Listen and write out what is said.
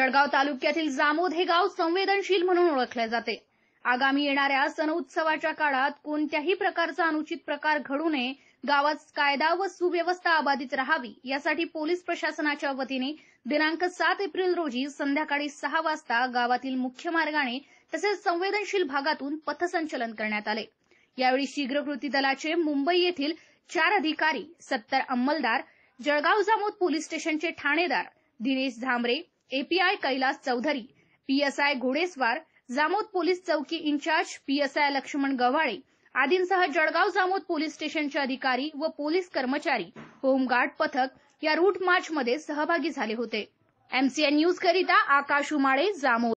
जळगाव तालुक्यातील जामोद हे गाव संवेदनशील म्हणून ओळखले जाते आगामी येणाऱ्या सण उत्सवाच्या काळात कोणत्याही प्रकारचा अनुचित प्रकार घडू नये गावात कायदा व सुव्यवस्था अबाधित राहावी यासाठी पोलीस प्रशासनाच्या वतीने दिनांक सात एप्रिल रोजी संध्याकाळी सहा वाजता गावातील मुख्य मार्गाने तसेच संवेदनशील भागातून पथसंचलन करण्यात आले यावेळी शीघ्र कृती दलाचे मुंबई येथील चार अधिकारी सत्तर अंमलदार जळगाव जामोद पोलीस स्टेशनचे ठाणेदार Dinesh Zambre API Kailas Chaudhari PSI Ghodeswar Jamod police चौकी इन्चार्ज पीएसआय लक्ष्मण गव्हाळे आदींसह जळगाव जामोद पोलीस स्टेशनचे अधिकारी व पोलीस कर्मचारी होमगार्ड पथक या रूट मार्च सहभागी झाले होते एमसीएन न्यूज करिता आकाश उमाळे जामोद